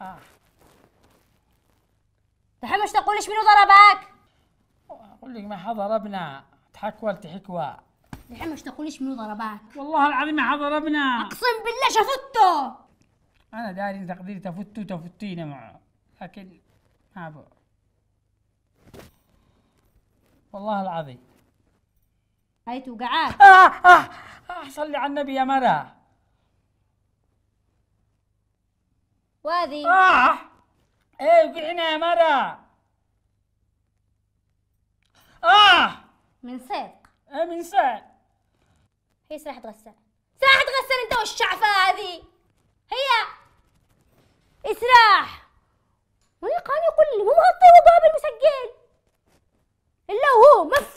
آه. تحمش تقول ايش منو ضربك؟ اقول لك ما ضربنا تحكولت حكوى مش تقول ايش منو ضربك؟ والله العظيم ما ضربنا اقسم بالله شفته انا داري ان تقديري تفتو تفتينا معه لكن ما بو والله العظيم هاي توقعات آه آه, آه صلي على النبي يا مرأة وهذه آه إيه وقعنا مرة آه من صيد إيه من صيد هي سلاح تغسل سلاح تغسل أنت والشعفة هذه هي إسراح إيه، ولي قاني يقول لي مو مغطي باب المسجل إلا هو مف